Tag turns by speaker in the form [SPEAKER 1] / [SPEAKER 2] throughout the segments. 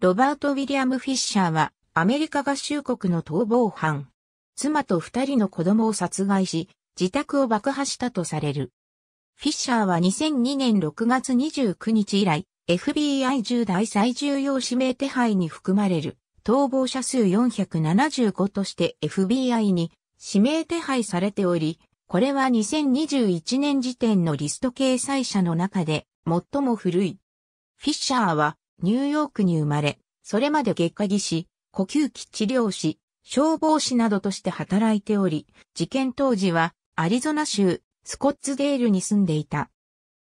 [SPEAKER 1] ロバート・ウィリアム・フィッシャーは、アメリカ合衆国の逃亡犯。妻と二人の子供を殺害し、自宅を爆破したとされる。フィッシャーは2002年6月29日以来、FBI 重大最重要指名手配に含まれる逃亡者数475として FBI に指名手配されており、これは2021年時点のリスト掲載者の中で最も古い。フィッシャーはニューヨークに生まれ、それまで月下技師、呼吸器治療師、消防士などとして働いており、事件当時はアリゾナ州スコッツデールに住んでいた。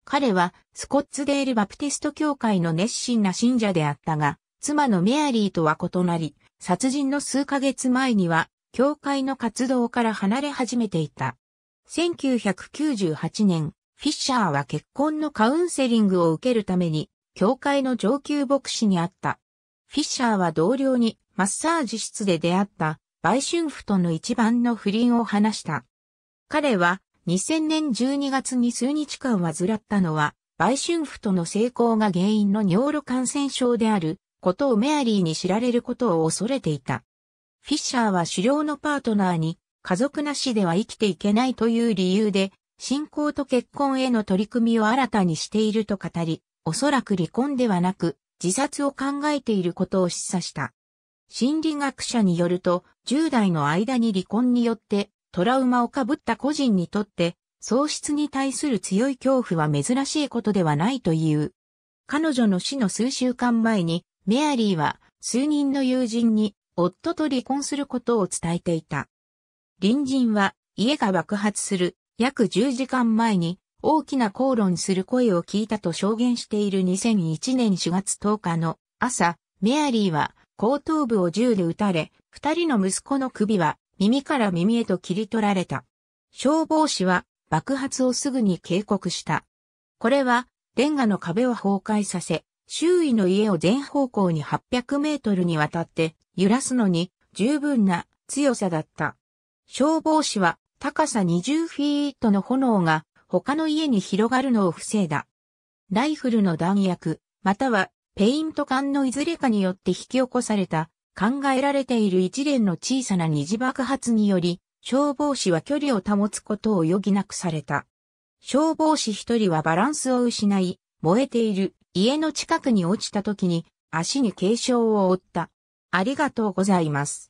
[SPEAKER 1] 彼はスコッツデールバプティスト教会の熱心な信者であったが、妻のメアリーとは異なり、殺人の数ヶ月前には、教会の活動から離れ始めていた。1998年、フィッシャーは結婚のカウンセリングを受けるために教会の上級牧師にあった。フィッシャーは同僚にマッサージ室で出会った売春婦との一番の不倫を話した。彼は2000年12月に数日間患ったのは売春婦との成功が原因の尿路感染症であることをメアリーに知られることを恐れていた。フィッシャーは狩猟のパートナーに家族なしでは生きていけないという理由で信仰と結婚への取り組みを新たにしていると語り、おそらく離婚ではなく、自殺を考えていることを示唆した。心理学者によると、10代の間に離婚によってトラウマをかぶった個人にとって、喪失に対する強い恐怖は珍しいことではないという。彼女の死の数週間前に、メアリーは数人の友人に夫と離婚することを伝えていた。隣人は家が爆発する約10時間前に大きな口論する声を聞いたと証言している2001年4月10日の朝、メアリーは後頭部を銃で撃たれ、二人の息子の首は耳から耳へと切り取られた。消防士は爆発をすぐに警告した。これはレンガの壁を崩壊させ、周囲の家を全方向に800メートルにわたって揺らすのに十分な強さだった。消防士は高さ20フィートの炎が他の家に広がるのを防いだ。ライフルの弾薬、またはペイント管のいずれかによって引き起こされた考えられている一連の小さな二次爆発により、消防士は距離を保つことを余儀なくされた。消防士一人はバランスを失い、燃えている家の近くに落ちた時に足に軽傷を負った。ありがとうございます。